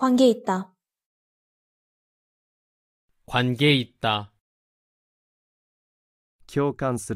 관계 있다. 관계 있다. 共感する